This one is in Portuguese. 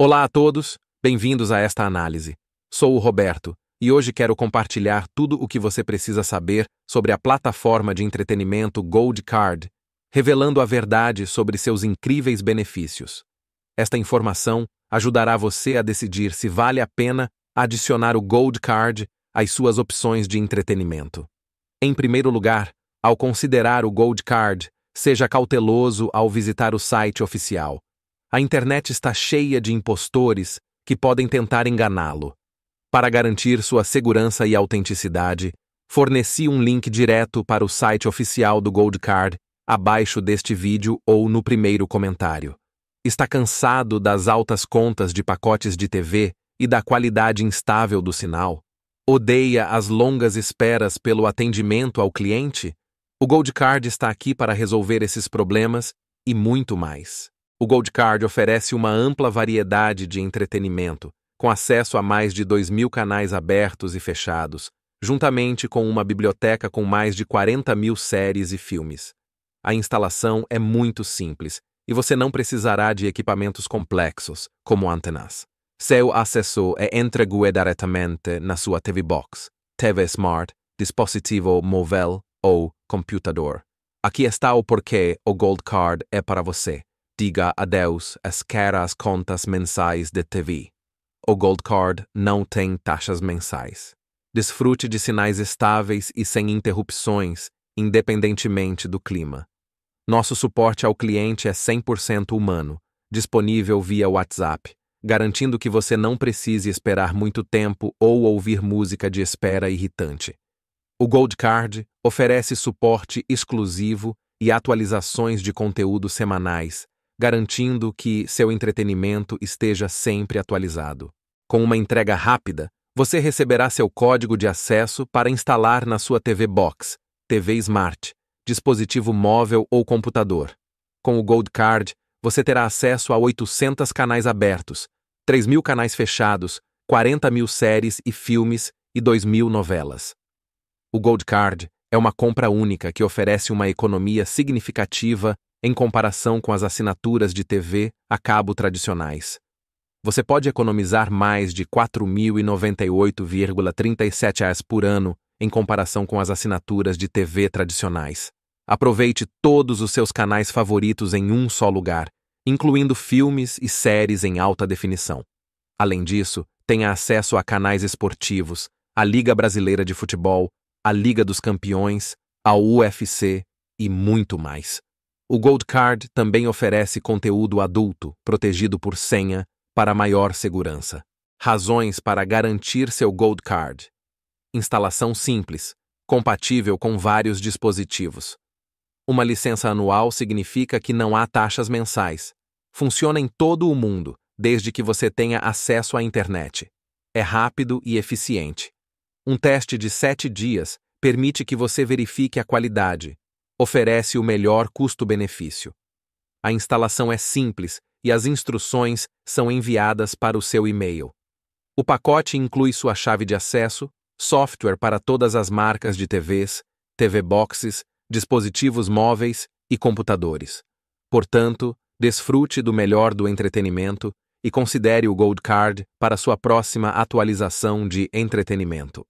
Olá a todos, bem-vindos a esta análise. Sou o Roberto e hoje quero compartilhar tudo o que você precisa saber sobre a plataforma de entretenimento Gold Card, revelando a verdade sobre seus incríveis benefícios. Esta informação ajudará você a decidir se vale a pena adicionar o Gold Card às suas opções de entretenimento. Em primeiro lugar, ao considerar o Gold Card, seja cauteloso ao visitar o site oficial a internet está cheia de impostores que podem tentar enganá-lo. Para garantir sua segurança e autenticidade, forneci um link direto para o site oficial do Gold Card abaixo deste vídeo ou no primeiro comentário. Está cansado das altas contas de pacotes de TV e da qualidade instável do sinal? Odeia as longas esperas pelo atendimento ao cliente? O Gold Card está aqui para resolver esses problemas e muito mais. O Gold Card oferece uma ampla variedade de entretenimento, com acesso a mais de 2 mil canais abertos e fechados, juntamente com uma biblioteca com mais de 40 mil séries e filmes. A instalação é muito simples e você não precisará de equipamentos complexos, como antenas. Seu acesso é entregue diretamente na sua TV Box, TV Smart, dispositivo móvel ou computador. Aqui está o porquê o Gold Card é para você diga adeus às caras contas mensais de TV. O Gold Card não tem taxas mensais. Desfrute de sinais estáveis e sem interrupções, independentemente do clima. Nosso suporte ao cliente é 100% humano, disponível via WhatsApp, garantindo que você não precise esperar muito tempo ou ouvir música de espera irritante. O Gold Card oferece suporte exclusivo e atualizações de conteúdo semanais, garantindo que seu entretenimento esteja sempre atualizado. Com uma entrega rápida, você receberá seu código de acesso para instalar na sua TV Box, TV Smart, dispositivo móvel ou computador. Com o Gold Card, você terá acesso a 800 canais abertos, 3 mil canais fechados, 40 mil séries e filmes e 2 mil novelas. O Gold Card é uma compra única que oferece uma economia significativa em comparação com as assinaturas de TV a cabo tradicionais. Você pode economizar mais de 4.098,37 reais por ano em comparação com as assinaturas de TV tradicionais. Aproveite todos os seus canais favoritos em um só lugar, incluindo filmes e séries em alta definição. Além disso, tenha acesso a canais esportivos, a Liga Brasileira de Futebol, a Liga dos Campeões, a UFC e muito mais. O Gold Card também oferece conteúdo adulto, protegido por senha, para maior segurança. Razões para garantir seu Gold Card: instalação simples, compatível com vários dispositivos. Uma licença anual significa que não há taxas mensais. Funciona em todo o mundo, desde que você tenha acesso à internet. É rápido e eficiente. Um teste de 7 dias permite que você verifique a qualidade, oferece o melhor custo-benefício. A instalação é simples e as instruções são enviadas para o seu e-mail. O pacote inclui sua chave de acesso, software para todas as marcas de TVs, TV boxes, dispositivos móveis e computadores. Portanto, desfrute do melhor do entretenimento e considere o Gold Card para sua próxima atualização de entretenimento.